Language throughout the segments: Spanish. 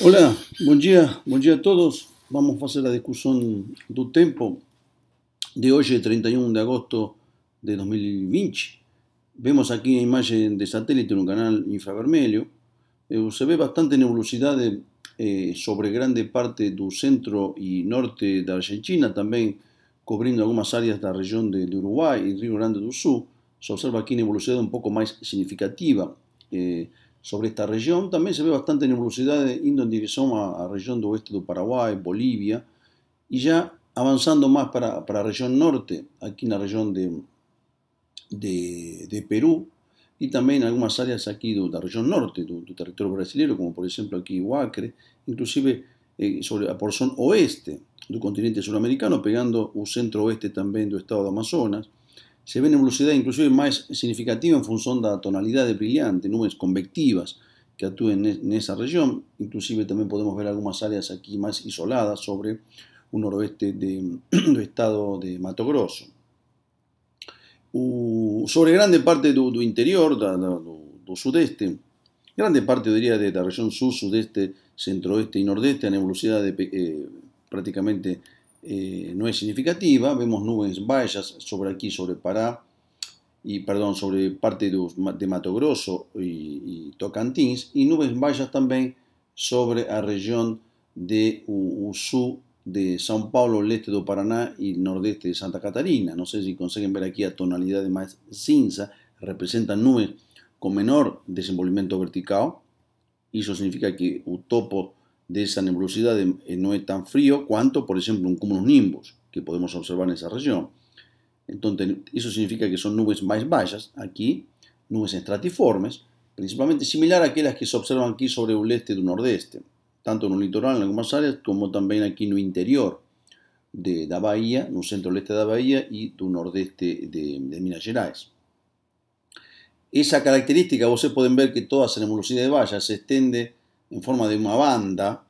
Hola, buen día, día a todos. Vamos a hacer la discusión del tiempo de hoy 31 de agosto de 2020. Vemos aquí una imagen de satélite en un canal infravermelho. Eh, se ve bastante nebulosidad eh, sobre grande parte del centro y norte de Argentina, también cubriendo algunas áreas de la región de, Uruguay y Río Grande do Sul. Se observa aquí nebulosidad un poco más significativa. Eh, sobre esta región. también se ve bastante nebulosidad indo dirección a la región oeste de Paraguay, Bolivia, y ya avanzando más para, para región norte, aquí en la región de, de Perú y también en algunas áreas aquí de la región norte del territorio brasileño, como por ejemplo aquí Huacre, inclusive eh, sobre la porción oeste del continente suramericano, pegando un centro oeste también del estado de Amazonas, se ve nebulosidad inclusive más significativa en función de la tonalidad de brillante, nubes convectivas que actúen en esa región. Inclusive también podemos ver algunas áreas aquí más isoladas sobre un noroeste del de estado de Mato Grosso. sobre grande parte del interior, del sudeste, grande parte, diría, la región sur, sudeste, centroeste y nordeste, en velocidad eh, prácticamente prácticamente. Eh, no es significativa, vemos nubes bajas sobre aquí, sobre Pará, y perdón, sobre parte de, Mato Grosso y, Tocantins, y nubes bajas también sobre la región de Usú, de São Paulo, el este do Paraná y el nordeste de Santa Catarina. No sé si consiguen ver aquí a de más cinza, representan nubes con menor desenvolvimiento vertical. y Eso significa que utopo topo de esa nebulosidad eh, eh, no es tan frío cuanto, por ejemplo, un cúmulo nimbus que podemos observar en esa región. Entonces, eso significa que son nubes más bajas, aquí nubes estratiformes, principalmente similar a aquellas que se observan aquí sobre el este y nordeste, tanto en un litoral en algunas áreas como también aquí en el interior de la bahía, en el centro este de la bahía y del nordeste de, de Minas Gerais. Esa característica, ustedes pueden ver que toda esa nebulosidad de vallas se extiende en forma de una banda,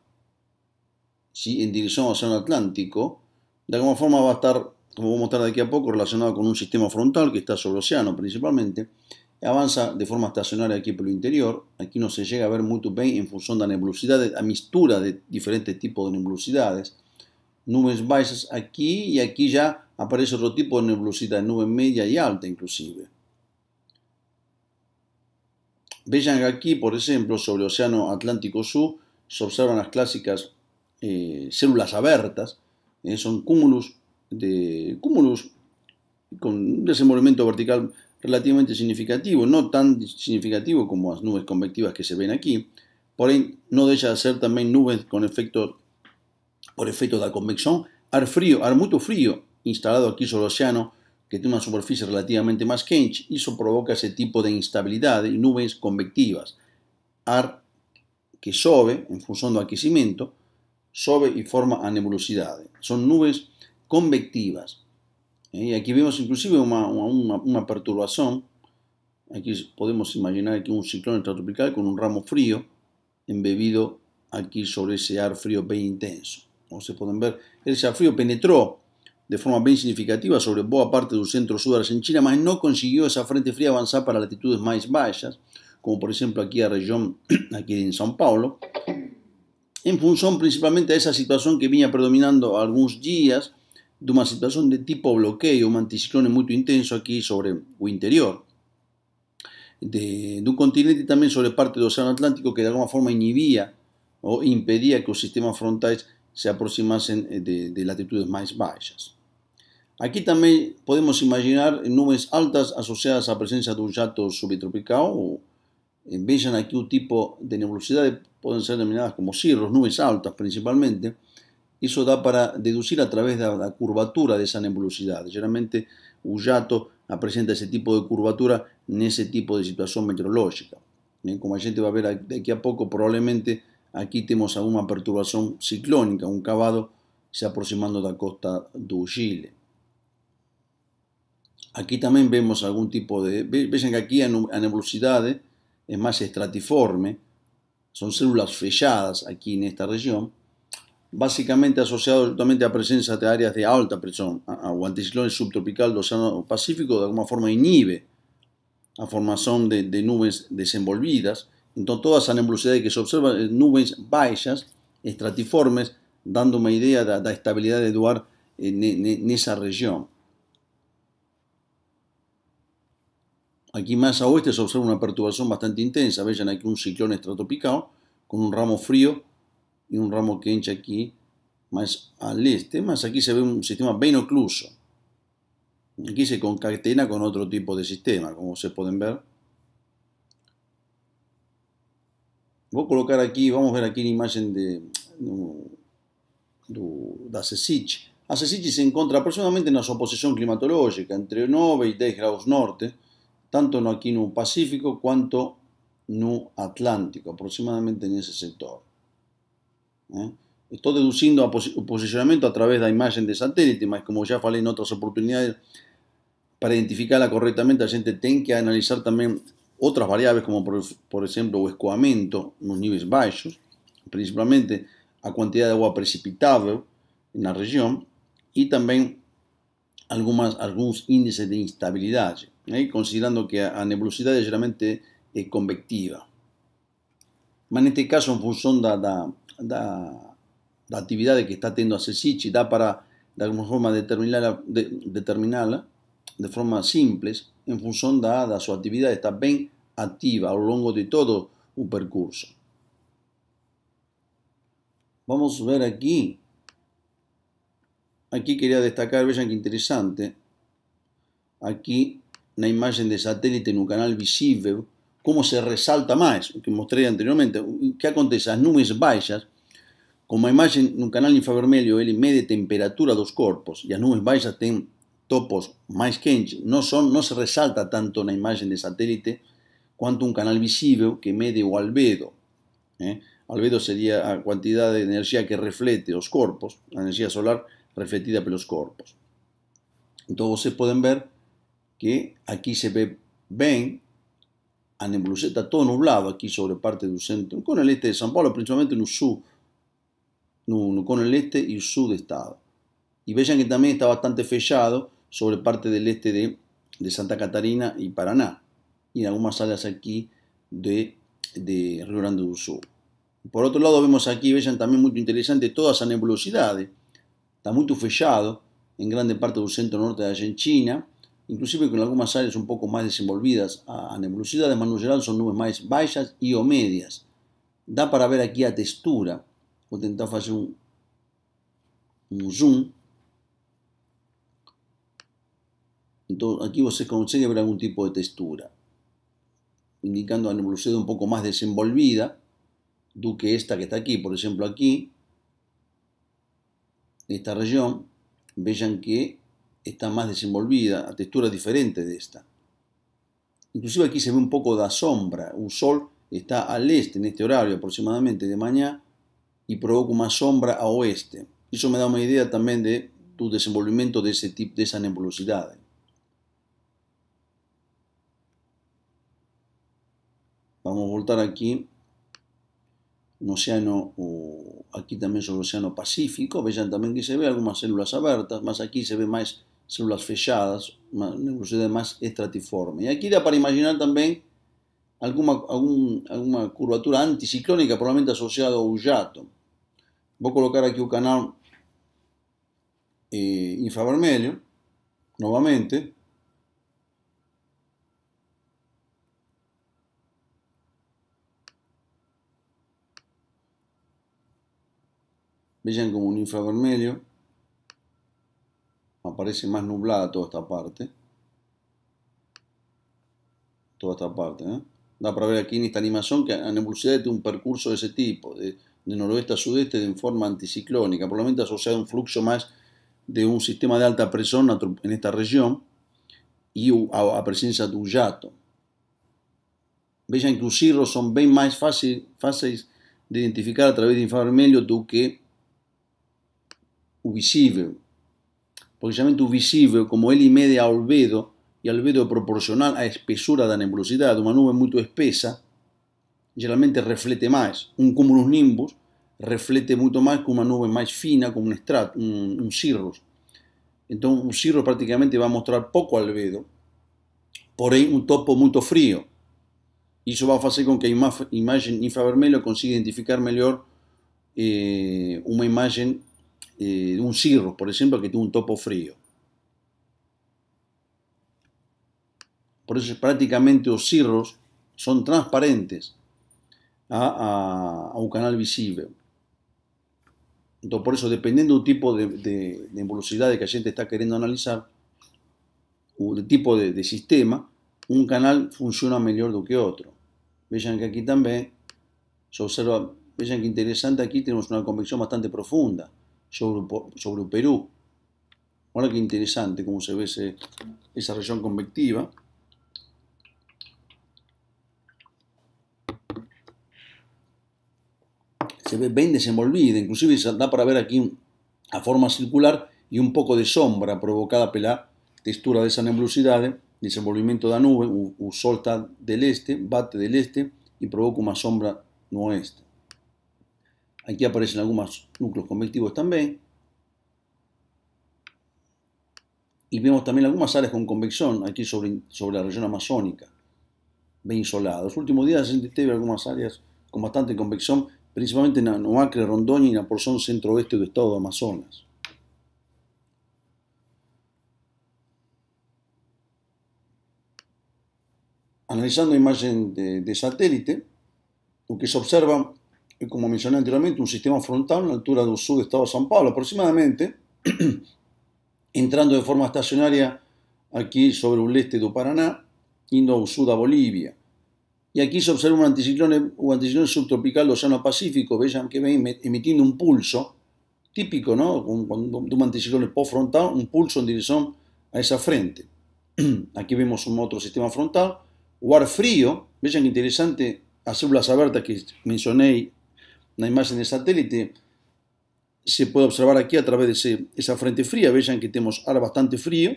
¿sí? en dirección al Océano Atlántico. De alguna forma va a estar, como vamos a mostrar de aquí a poco, relacionado con un sistema frontal que está sobre el océano principalmente. Avanza de forma estacionaria aquí por el interior. Aquí no se llega a ver muy bien en función de la nebulosidad, la mistura de diferentes tipos de nebulosidades. Nubes bajas aquí y aquí ya aparece otro tipo de nebulosidad, nube media y alta inclusive. Vean aquí, por ejemplo, sobre el Océano Atlántico Sur, se observan las clásicas eh, células abiertas, eh, son cúmulos, de, cúmulos con un desenvolvimiento vertical relativamente significativo, no tan significativo como las nubes convectivas que se ven aquí. Por ahí no deja de ser también nubes con efecto, por efecto de la convección, ar frío, ar mucho frío instalado aquí sobre el océano, que tiene una superficie relativamente más que y eso provoca ese tipo de instabilidad y nubes convectivas. Ar que sobe en función del aquecimiento, sobe y forma a Son nubes convectivas. ¿Eh? Y aquí vemos inclusive una perturbación. Aquí podemos imaginar que un ciclón extratropical con un ramo frío embebido aquí sobre ese ar frío bien intenso. Como se pueden ver, ese ar frío penetró de forma bien significativa sobre boa parte do centro sudares en China, mas no consiguió esa frente fría avanzar para latitudes más baixas, como por exemplo aquí a región aquí en São Paulo, en función principalmente a esa situación que viña predominando dias días uma situación de tipo bloqueo, un anticiclone muito intenso aquí sobre o interior de, um continente e também sobre parte do Oceano Atlántico que de alguma forma inhibía ou impedía que os sistemas frontais se aproximasen eh, de, de latitudes mais baixas. Aquí también podemos imaginar nubes altas asociadas a presencia de un yato subtropical o aquí un tipo de nebulosidades, pueden ser denominadas como cirros, nubes altas principalmente. Eso da para deducir a través de la curvatura de esa nebulosidad. Generalmente un yato presenta ese tipo de curvatura en ese tipo de situación meteorológica. como la gente va a ver de aquí a poco, probablemente aquí tenemos alguna perturbación ciclónica, un cavado se aproximando de la costa de Chile. Aquí también vemos algún tipo de... Vean que aquí la nebulosidad es más estratiforme, son células fechadas aquí en esta región, Básicamente asociado justamente a presencia de áreas de alta presión. O anticiclones subtropical del Océano Pacífico de alguna forma inhibe la formación de, nubes desenvolvidas. Entonces todas esa nebulosidades que se observan son eh, nubes bajas, estratiformes, dando una idea de la estabilidad de duar en esa región. Aquí más a oeste se observa una perturbación bastante intensa. Vean aquí un ciclón estratopicado con un ramo frío y un ramo que hincha aquí más al este. Más aquí se ve un sistema bien Aquí se concatena con otro tipo de sistema, como se pueden ver. Voy a colocar aquí, vamos a ver aquí la imagen de, de, Acesich se encuentra aproximadamente en la suposición climatológica, entre 9 y 10 grados norte, tanto no aquí no Pacífico cuanto no Atlántico, aproximadamente en ese sector. ¿eh? Estoy deduciendo el posicionamiento a través de la imagen de satélite, más como ya fale en otras oportunidades, para identificarla correctamente la gente tiene que analizar también otras variables, como por, ejemplo el escoamiento, en los niveles bajos, principalmente la cantidad de agua precipitada en la región, y también algunos índices de instabilidad, ¿eh? considerando que a, nebulosidad es generalmente eh, convectiva. en este caso, en función de la actividad que está teniendo a da da para, de alguna forma, determinarla de, de forma simple en función de su actividad está bien activa a lo largo de todo el percurso. Vamos a ver aquí Aquí quería destacar, vean que interesante, aquí una imagen de satélite en un canal visible, cómo se resalta más, que mostré anteriormente, qué acontece, las nubes bajas, como la imagen un canal infravermelho él mede temperatura de los corpos y las nubes bajas tienen topos más quentes, no son, no se resalta tanto una imagen de satélite cuanto un canal visible que mede o albedo. ¿eh? Albedo sería la cantidad de energía que reflete los corpos, la energía solar, por los cuerpos. Entonces se pueden ver que aquí se ve ven a todo nublado aquí sobre parte del centro, con el este de San Pablo, principalmente en el sur con el este y el sur estado. y vean que también está bastante fechado sobre parte del este de, Santa Catarina y Paraná, y en algunas áreas aquí de, de Rio Grande do Sul. Por otro lado, vemos aquí, vean también muy interesante todas las nebulosidades está muy tufellado en grande parte del centro norte de China, inclusive con algunas áreas un poco más desenvolvidas a, nebulosidad, de manera son nubes más bajas y o medias. Da para ver aquí a textura. voy a un hacer un zoom. entonces aquí você consegue ver algún tipo de textura, indicando a nebulosidad un poco más desenvolvida do que esta que está aquí. Por ejemplo aquí esta región vean que está más desenvolvida, a textura diferente de esta. Inclusive aquí se ve un poco de sombra, un sol está al este en este horario aproximadamente de mañana y provoca una sombra a oeste. Eso me da una idea también de tu desenvolvimiento de ese tipo de esa nebulosidad. Vamos a voltar aquí no oceano, o aquí tamén sobre o océano Pacífico, vexan tamén que se ve algunhas células abertas, mas aquí se ve máis células fechadas, inclusive máis estratiforme. E aquí dá para imaginar tamén alguma, algún, alguma curvatura anticiclónica probablemente asociada ao jato. Vou colocar aquí o canal eh, infravermelho, novamente, Vean como un infravermelho. Aparece más nublada toda esta parte. Toda esta parte. ¿eh? Da para ver aquí en esta animación que a nebulosidad de un percurso de ese tipo, de, noroeste a sudeste, de forma anticiclónica, probablemente asociado a un flujo más de un sistema de alta presión en esta región y a, de un yato Vejam que los cirros son bien más fáciles de identificar a través de infravermelho do que visível. Porque visible, o como ele y a albedo, y albedo proporcional espesura de la nebulosidad, una nube muy espesa generalmente reflete más, un cúmulus nimbus reflete mucho más que una nube más fina, como un estrato, entonces un cirrus. prácticamente va a mostrar poco albedo, ahí un topo y eso va a hacer con que imagen imagen infravermelha consiga identificar mejor eh, una imagen eh, un cirro, por ejemplo, que tuvo un topo frío. Por eso prácticamente los cirros son transparentes a, un canal visible. Entonces, por eso, dependiendo del tipo de, de, de que la gente está queriendo analizar, o del tipo de, de sistema, un canal funciona mejor que otro. Vean que aquí también se observa, vean que interesante, aquí tenemos una convección bastante profunda sobre, Perú. Ahora que interesante cómo se ve esa región convectiva. Se ve bien desenvolvida, inclusive da para ver aquí a forma circular y un poco de sombra provocada por la textura de esa nebulosidad, desenvolvimiento de la nube, un sol está del este, bate del este y provoca una sombra no oeste. Aquí aparecen algunos núcleos convectivos también. Y vemos también algunas áreas con convección aquí sobre, sobre la región amazónica, bien isolados Los últimos días se ve algunas áreas con bastante convección, principalmente en Anoacre, Rondônia y en la porción centro-oeste del estado de Amazonas. Analizando imagen de, de satélite, lo que se observa eh, como mencioné anteriormente, un sistema frontal en la altura del sur de Estado de San Pablo, aproximadamente, entrando de forma estacionaria aquí sobre el este de Paraná, indo al sur a Bolivia. Y aquí se observa un anticiclón, subtropical del Océano Pacífico, vean que ven emitiendo un pulso, típico, ¿no? Un, un, anticiclón postfrontal, un pulso en dirección a esa frente. Aquí vemos un otro sistema frontal, o ar frío, vean que interesante las células abertas que mencioné una imagen de satélite, se puede observar aquí a través de esa frente fría, vean que tenemos ahora bastante frío,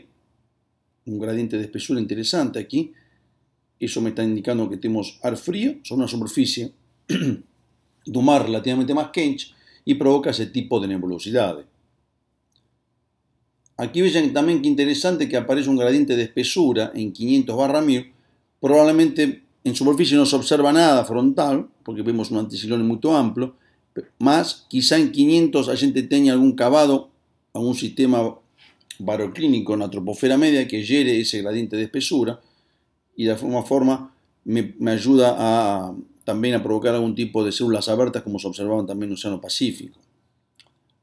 un gradiente de espesura interesante aquí, eso me está indicando que tenemos ar frío sobre una superficie un mar relativamente más quente y provoca ese tipo de nebulosidades. Aquí vean también que interesante que aparece un gradiente de espesura en 500 barra 1000, probablemente en superficie no se observa nada frontal, porque vemos un anticiclón muy amplio, más quizá en 500 a gente tenga algún cavado, algún sistema baroclínico en la troposfera media que hiere ese gradiente de espesura y de alguna forma me, ayuda a, también a provocar algún tipo de células abiertas como se observaban también en el Océano Pacífico.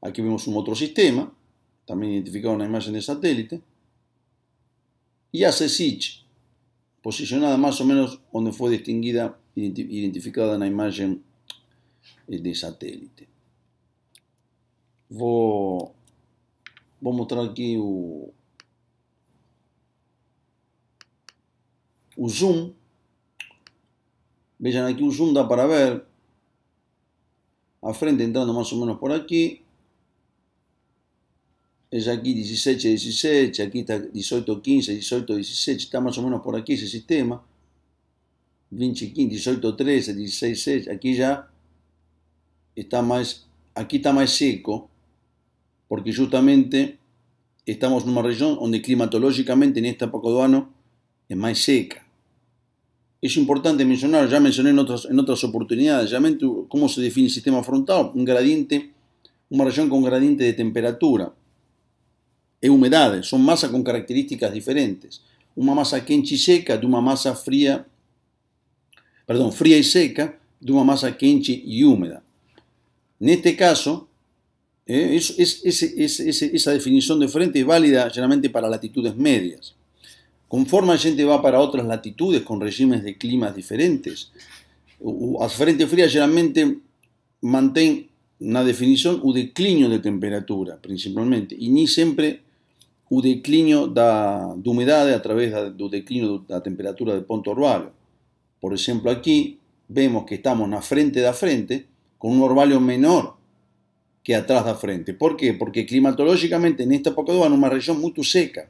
Aquí vemos un otro sistema, también identificado en la imagen de satélite, y hace Sich posicionada más o menos donde fue distinguida, identificada en la imagen eh, de satélite. Voy a mostrar aquí un zoom. Vean aquí un zoom, da para ver a frente entrando más o menos por aquí es aquí 17, 16, aquí está 18, 15, 18, 16, está más o menos por aquí ese sistema. 20, 15, 18, 13, 16, 16 aquí ya está más, aquí está más seco, porque justamente estamos en una región donde climatológicamente en esta época de es más seca. Es importante mencionar, ya mencioné en otras, en otras oportunidades, ya cómo se define el sistema frontal, un gradiente, una región con gradiente de temperatura es son masas con características diferentes. Una masa y seca de una masa fría, perdón, fría y seca de una masa quente y húmeda. En este caso, eh, esa definición de frente es válida generalmente para latitudes medias. Conforme la gente va para otras latitudes con regímenes de climas diferentes, a frente fría generalmente mantén una definición o declinio de temperatura principalmente y ni siempre o de da, a través del do de la temperatura del punto orvalio Por ejemplo, aquí vemos que estamos na frente da frente con un orvalio menor que atrás da frente. Por qué? Porque climatológicamente en esta época do ano una región muy seca.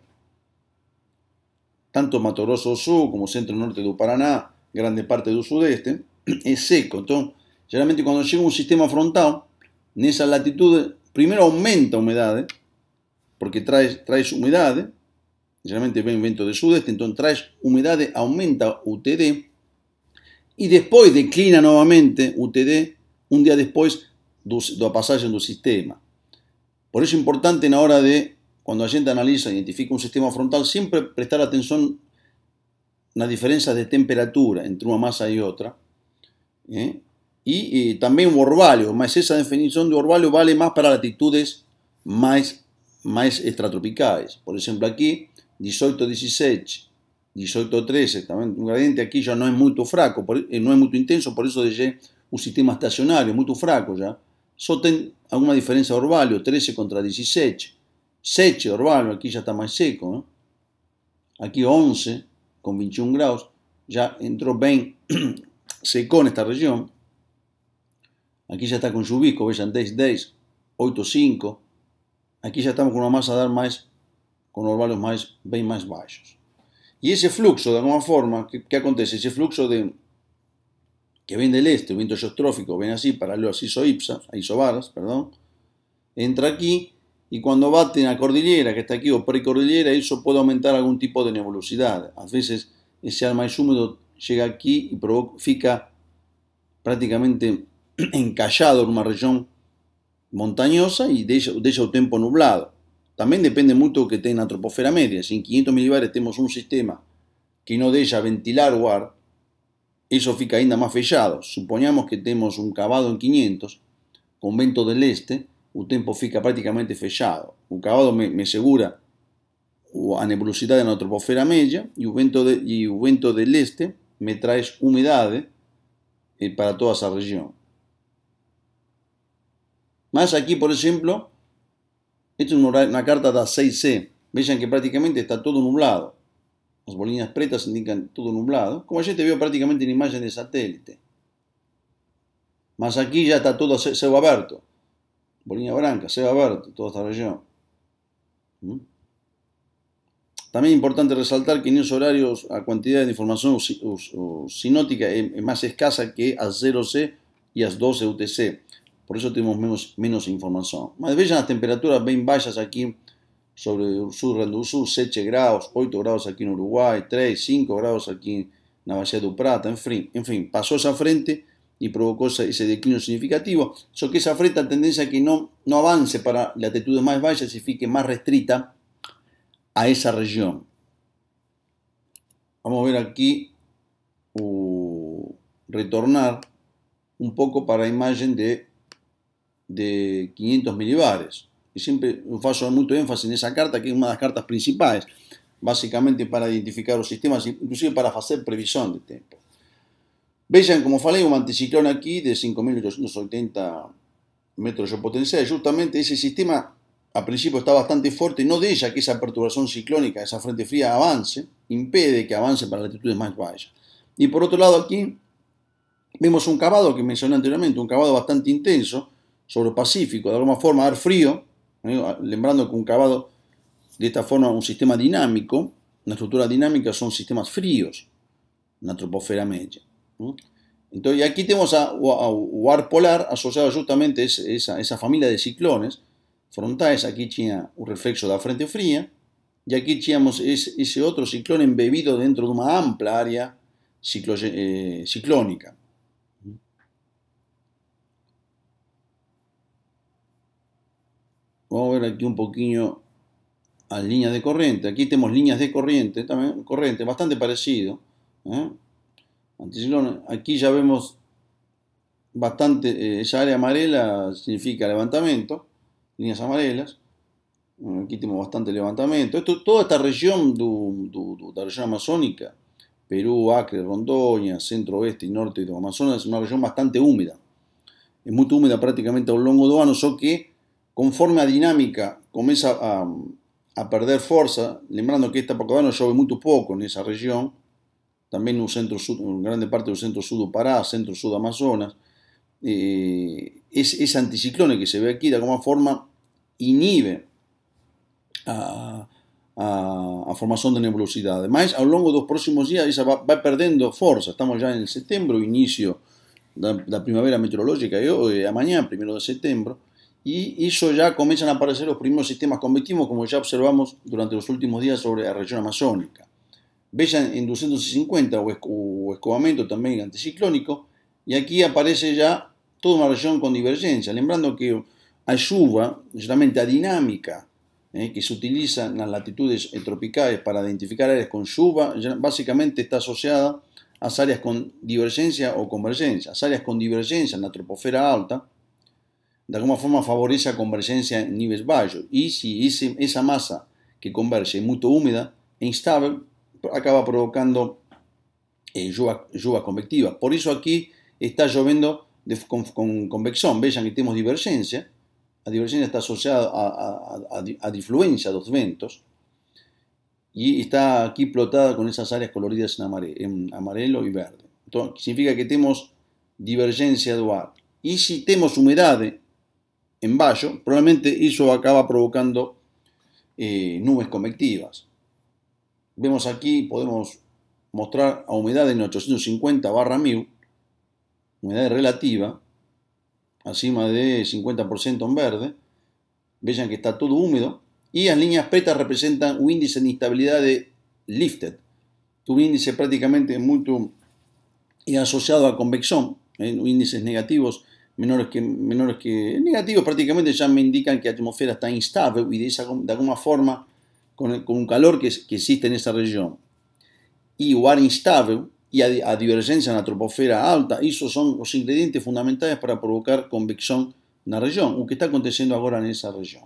Tanto Mato Grosso como centro-norte del Paraná, grande parte del sudeste, es seco. Então, geralmente cuando chega un sistema frontal, esa latitude, primero aumenta a porque traes, traes humedad generalmente ven viento de sudeste, entonces traes humedad, aumenta UTD, y después declina nuevamente UTD un día después do, da en tu sistema. Por eso es importante la hora de, cuando la gente analiza, e identifica un sistema frontal, siempre prestar atención a las diferencias de temperatura entre una masa y e otra, y, eh? e, también un orvalio, esa definición de orvalio vale más para latitudes más más extratropicales, Por ejemplo aquí 18, 16 18, 13, también, un gradiente aquí ya no es muy fraco, eh, no es muy intenso, por eso ya un sistema estacionario, muy fraco ya. tiene alguna diferencia diferencia orvalio, 13 contra 16, 7 urbano aquí ya está más seco. aquí 11, con 21 grados ya entró bien seco en esta región aquí ya está con chuvisco, vean 10, 10, 8, 5. Aquí ya estamos una masa masa de más, con los valores más, bien más bajos. Y ese flujo, de alguna forma, ¿qué acontece? Ese flujo de, que viene del este, viento viento geostrófico, viene así, paralelo así a isobaras, entra aquí y cuando bate en la cordillera, que está aquí, o precordillera, eso puede aumentar algún tipo de nebulosidad. A veces ese ar más húmedo llega aquí y provoca, fica prácticamente encallado en una región montañosa y de ella, tiempo nublado. También depende mucho que tenga troposfera media. Si en 500 milibares tenemos un sistema que no deja ventilar o ar, eso fica ainda más fechado. supongamos que tenemos un cavado en 500, con vento del este, un tiempo fica prácticamente fechado. un cavado me, me la nebulosidad en la troposfera media y un vento, de, del este me trae humedad eh, para toda esa región. Más aquí, por ejemplo, esta es una, carta de 6C. Vean que prácticamente está todo nublado. Las bolinas pretas indican todo nublado. Como ya te veo prácticamente en imagen de satélite. Más aquí ya está todo cebo abierto. Bolina blanca, va abierto, toda esta región. ¿Mm? También es importante resaltar que en esos horarios la cantidad de información sinótica es más escasa que a 0C y a 12 UTC por eso tenemos menos, información. Más bellas las temperaturas bien bajas aquí sobre el sur, el sur, 7 grados, 8 grados aquí en Uruguay, 3, 5 grados aquí en la Bahía de Prata, en fin, en fin, pasó esa frente y provocó ese declino significativo, eso que esa frente a tendencia que no, no avance para latitudes más bajas y fique más restrita a esa región. Vamos a ver aquí, uh, retornar un poco para la imagen de de 500 milibares. Y siempre mucho énfasis en esa carta, que es una de las cartas principales básicamente para identificar los sistemas, inclusive para hacer previsión de tiempo vean como falei, un anticiclón aquí de 5.880 metros de potencia, justamente ese sistema a principio está bastante fuerte, no deja que esa perturbación ciclónica, esa frente fría avance, impede que avance para latitudes más bajas. Y por otro lado aquí vemos un cavado que mencioné anteriormente, un cavado bastante intenso, sobre el Pacífico, de alguna forma dar frío, lembrando que un cavado de esta forma un sistema dinámico, una estructura dinámica son sistemas fríos, la troposfera media. Y Entonces, aquí tenemos a, ar polar asociado justamente a esa, familia de ciclones frontales. Aquí tiene un reflexo de la frente fría. Y aquí teníamos ese otro ciclón embebido dentro de una amplia área eh, ciclónica. Vamos a ver aquí un poquito las líneas de corriente. Aquí tenemos líneas de corriente, también corriente, bastante parecido. ¿eh? Aquí ya vemos bastante, eh, esa área amarela significa levantamiento, líneas amarelas. Aquí tenemos bastante levantamiento. Esto, toda esta región de región amazónica, Perú, Acre, Rondoña, centro-oeste y norte de Amazonas, es una región bastante húmeda. Es muy húmeda prácticamente a lo longo de año, solo que Conforme forma dinámica comienza a, perder fuerza, lembrando que esta año llueve muy poco en esa región, también un centro en gran parte del centro sur de Pará, centro de Amazonas, eh, es, anticiclone que se ve aquí de alguna forma inhibe a, formación de formación de a lo largo de los próximos días, esa va, perdiendo fuerza. Estamos ya en septiembre, inicio de la primavera meteorológica, y hoy, mañana, primero de septiembre, y eso ya comienzan a aparecer los primeros sistemas convectivos, como ya observamos durante los últimos días sobre la región amazónica. Bella en 250 o, escobamento también anticiclónico, y aquí aparece ya toda una región con divergencia, lembrando que hay justamente la dinámica, eh, que se utiliza en las latitudes tropicales para identificar áreas con lluvia, básicamente está asociada a áreas con divergencia o convergencia. Las áreas con divergencia en la troposfera alta de alguna forma favorece la convergencia en niveles bajos. Y si esa masa que converge es muy húmeda e instable, acaba provocando eh, lluvias, convectivas. Por eso aquí está lloviendo con, convección. Vean que tenemos divergencia. La divergencia está asociada a, a, a, difluencia de los ventos. Y está aquí plotada con esas áreas coloridas en amarelo, y verde. significa que tenemos divergencia de agua. Y si tenemos humedad en Bayo, probablemente eso acaba provocando eh, nubes convectivas. Vemos aquí, podemos mostrar a humedad en 850 barra mil humedad relativa, encima de 50% en verde, vean que está todo húmedo, y las líneas pretas representan un índice de instabilidad de lifted, un índice prácticamente muy asociado a convección, en ¿eh? índices negativos menores que, menores que negativos prácticamente ya me indican que la atmósfera está instable y de, de alguna forma con, el, con un calor que, que, existe en esa región. Y war instable y a, divergencia en la troposfera alta, esos son los ingredientes fundamentales para provocar convección en la región, lo que está aconteciendo ahora en esa región.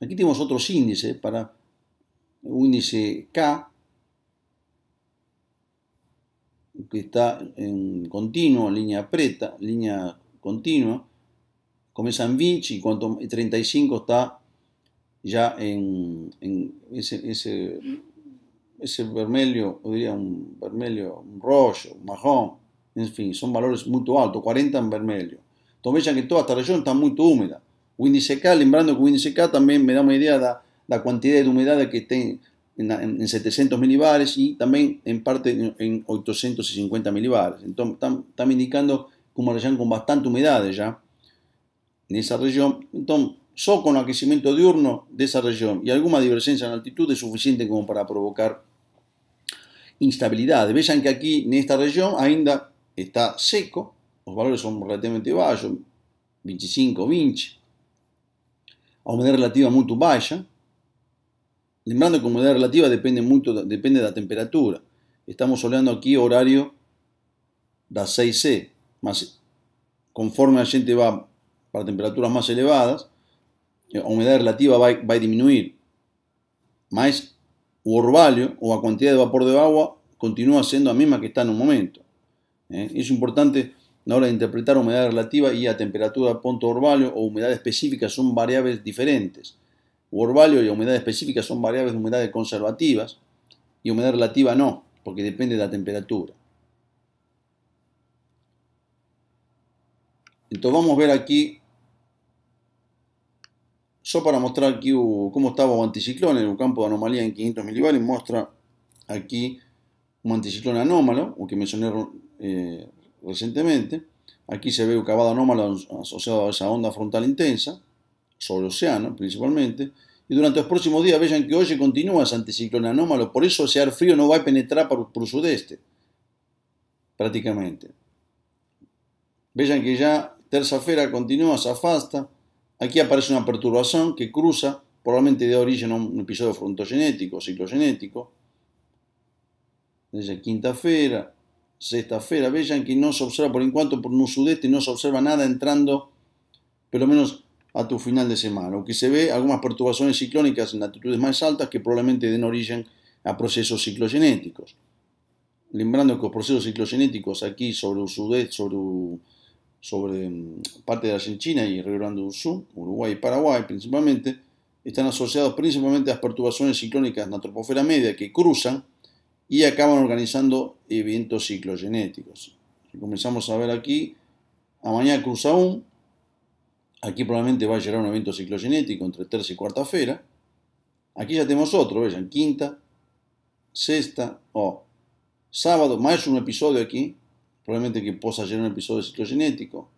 Aquí tenemos otros índices para un índice K, que está en continuo, línea preta, línea continua, comienza en Vinci y 35 está ya en, ese, ese, ese vermelho, diría un vermelho, un rollo, un marrón, en fin, son valores muy altos, 40 en vermelho. Entonces vean que toda esta región está muy húmeda. O índice K, lembrando que o índice K también me da una idea de la cantidad de humedad que tiene, en, 700 milibares y también en parte en, 850 milibares. Entonces, están, indicando como región con bastante humedad ya en esa región. Entonces, solo con el diurno de esa región y alguna divergencia en altitud es suficiente como para provocar instabilidad. Vean que aquí en esta región ainda está seco, los valores son relativamente bajos, 25 20. A humedad relativa muy baja, Lembrando que humedad relativa depende mucho, depende de la temperatura. Estamos hablando aquí horario de 6C, e, más, conforme la gente va para temperaturas más elevadas, la eh, humedad relativa va, a disminuir. más o orvalio o la cantidad de vapor de agua continúa siendo la misma que está en un momento. ¿eh? es importante la hora de interpretar humedad relativa y a temperatura punto orvalio o humedad específica son variables diferentes orvalio y humedad específica son variables de humedad conservativas y humedad relativa no, porque depende de la temperatura. Entonces vamos a ver aquí, yo para mostrar aquí uh, cómo estaba un anticiclón en un campo de anomalía en 500 milibares, muestra aquí un anticiclón anómalo, o que mencioné eh, recientemente. Aquí se ve un cavado anómalo asociado a esa onda frontal intensa sobre océano principalmente, y durante los próximos días vean que hoy continúa ese anticiclón anómalo, por eso ese ar frío no va a penetrar por, por sudeste, prácticamente. Vean que ya tercera-feira continúa, se afasta, aquí aparece una perturbación que cruza, probablemente de origen a un episodio frontogenético, ciclogenético, desde quinta-feira, sexta-feira, vean que no se observa por en cuanto por un sudeste, no se observa nada entrando, pero menos a tu final de semana, aunque se ve algunas perturbaciones ciclónicas en latitudes más altas que probablemente den origen a procesos ciclogenéticos. Lembrando que los procesos ciclogenéticos aquí sobre el sudeste, sobre, sobre mm, parte de Argentina y Río Grande del Sur, Uruguay y Paraguay principalmente, están asociados principalmente a las perturbaciones ciclónicas en la troposfera media que cruzan y acaban organizando eventos ciclogenéticos. Si comenzamos a ver aquí, a mañana cruza un, Aquí probablemente va a llegar un evento ciclogenético entre tercera y cuarta feira. Aquí ya tenemos otro, vean, quinta, sexta o sábado, más un episodio aquí, probablemente que posa llegar un episodio ciclogenético.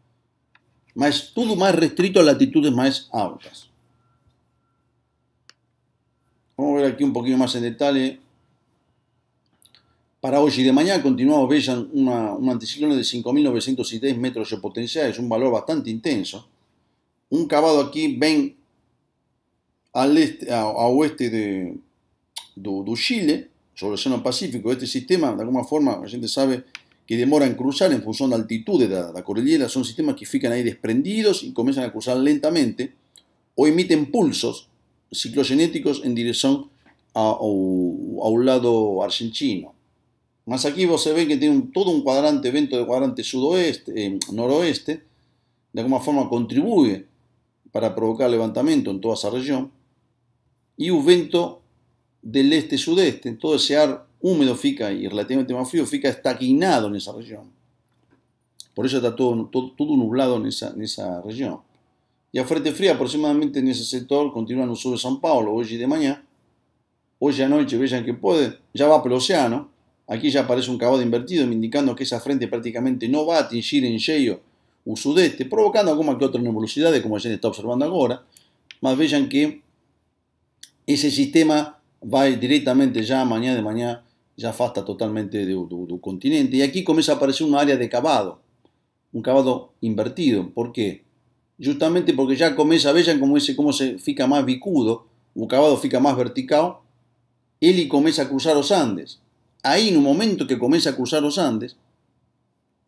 Más todo más restrito a latitudes más altas. Vamos a ver aquí un poquito más en detalle. Para hoy y de mañana continuamos, vean, un anticiclón de 5.910 metros de es un valor bastante intenso un cavado aquí, ven al este, oeste de, Chile, sobre el océano Pacífico. Este sistema, de alguna forma, la gente sabe que demora en cruzar en función de la altitud de la, cordillera. Son sistemas que fican ahí desprendidos y comienzan a cruzar lentamente o emiten pulsos ciclogenéticos en dirección a, un lado argentino. Más aquí vos se ve que tiene todo un cuadrante, evento de cuadrante sudoeste, eh, noroeste, de alguna forma contribuye para provocar levantamiento en toda esa región, y un vento del este-sudeste, todo ese ar húmedo y relativamente más frío fica estaquinado en esa región. Por eso está todo, todo, nublado en esa, región. Y a frente fría, aproximadamente en ese sector, continúa sur de São Paulo, hoy y de mañana, hoy anoche, vean que puede, ya va para el océano, aquí ya aparece un cabado invertido, indicando que esa frente prácticamente no va a atingir en Yeyo un sudeste, provocando como que otra nebulosidades, como se está observando ahora, más vean que ese sistema va directamente ya mañana de mañana, ya afasta totalmente de un continente, y aquí comienza a aparecer un área de cavado, un cavado invertido, porque Justamente porque ya comienza, ver como, ese cómo se fica más bicudo, un cavado fica más vertical, él y comienza a cruzar los Andes. ahí en un momento que comienza a cruzar los Andes,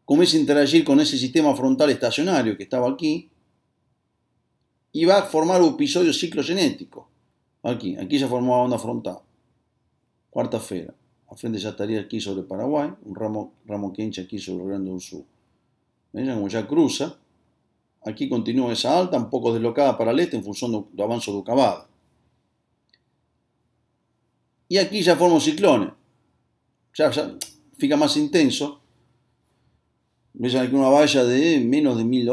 comienza a interagir con ese sistema frontal estacionario que estaba aquí y va a formar un episodio ciclogenético. Aquí, aquí ya formó onda frontal. Cuarta esfera. Al frente ya estaría aquí sobre Paraguay, un ramo, ramo que aquí sobre Grande del Sur. Como ya cruza, aquí continúa esa alta, un poco deslocada para el este en función del avance de Ucabada. Y aquí ya forma un ciclone. Ya, ya fica más intenso Vean que una valla de menos de mil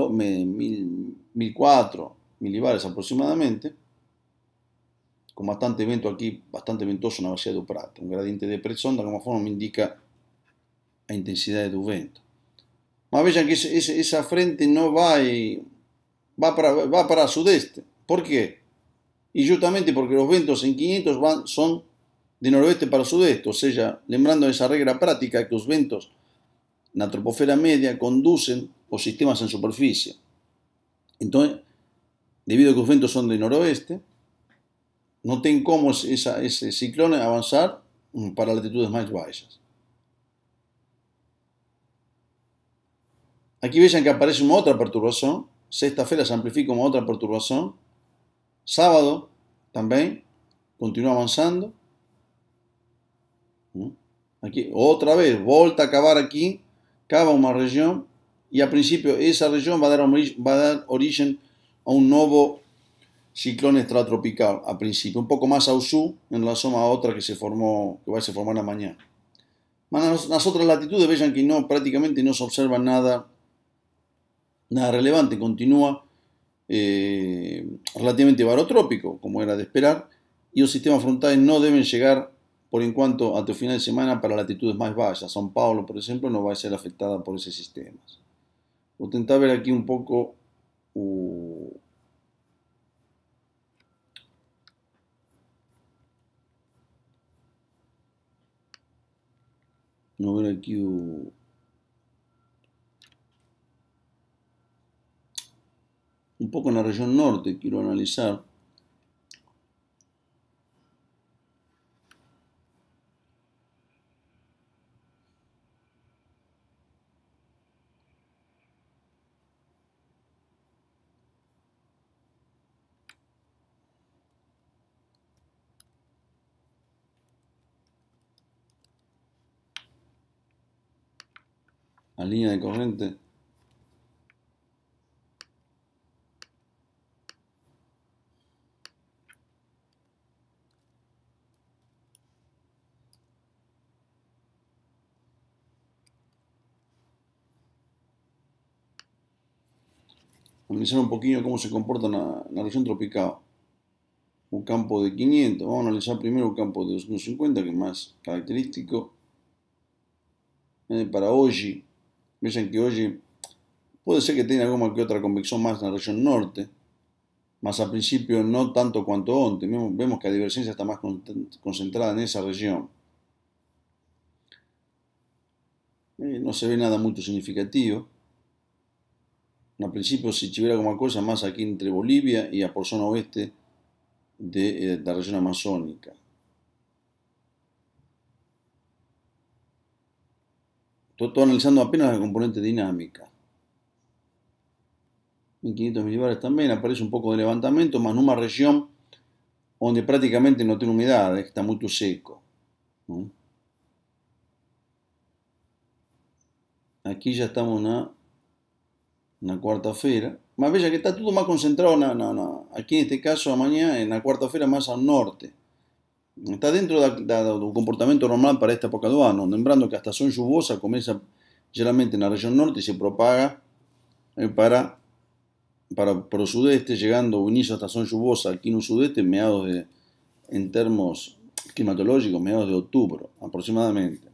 1004 milibares aproximadamente, con bastante vento aquí, bastante ventoso, la valla de prato, un gradiente de presión, de alguna forma me indica la intensidad de tu vento. Más vean que esa frente no va, eh, va, para, va para sudeste. ¿Por qué? Y justamente porque los ventos en 500 van, son de noroeste para sudeste, o sea, lembrando esa regla práctica que los ventos la troposfera media conducen o sistemas en superficie. Entonces, debido a que los vientos son de noroeste, tienen cómo ese ciclón avanzar mm, para latitudes más bajas. Aquí vean que aparece una otra perturbación. Sexta-feira se amplifica una otra perturbación. Sábado también continúa avanzando. Mm. Aquí otra vez, vuelta a acabar aquí cava una región y a principio esa región va a dar, va a dar origen a un nuevo ciclón extratropical, a principio, un poco más al sur, en la zona otra que se formó, que va a se formar la mañana. las otras latitudes vean que no, prácticamente no se observa nada, nada relevante, continúa eh, relativamente barotrópico, como era de esperar, y los sistemas frontales no deben llegar por en cuanto a tu final de semana para latitudes más bajas, São Paulo, por ejemplo, no va a ser afectada por esos sistemas. Vou intentar ver aquí un poco. no ver aquí. Un poco en la región norte quiero analizar. línea de corriente. analizar un poquito cómo se comporta en la, región tropical. Un campo de 500, vamos a analizar primero un campo de 250 que es más característico. para hoy que, hoy puede ser que tenga alguna que otra convección más en la región norte, más al principio no tanto cuanto antes. Vemos que la divergencia está más concentrada en esa región. Eh, no se ve nada mucho significativo. Al principio, si tuviera alguna cosa más aquí entre Bolivia y a por zona oeste de eh, la región amazónica. Estoy analizando apenas la componente dinámica. 1500 milibares también, aparece un poco de levantamiento, más una región donde prácticamente no tiene humedad, eh, está muy seco. Aquí ya estamos en la cuarta feira. Más bella que está todo más concentrado, aquí en este caso, mañana en la cuarta feira más al norte. Está dentro del comportamiento normal para esta época de ano, lembrando que Son estação comienza generalmente en la región norte y se propaga eh, para, para, pro o sudeste, llegando inicio hasta Son Yubosa aquí en el sudeste en de, en termos climatológicos, mediados de octubre aproximadamente.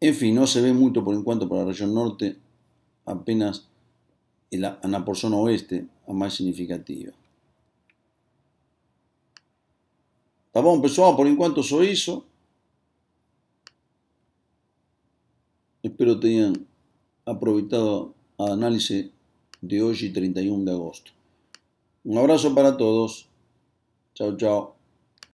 En fin, no se ve mucho por enquanto para la región norte, apenas en la, porción oeste, a más significativa. Tá bom, pessoal? Por enquanto só isso. Espero tenham aprovechado a análisis de y 31 de agosto. Un abrazo para todos. Chao, chao.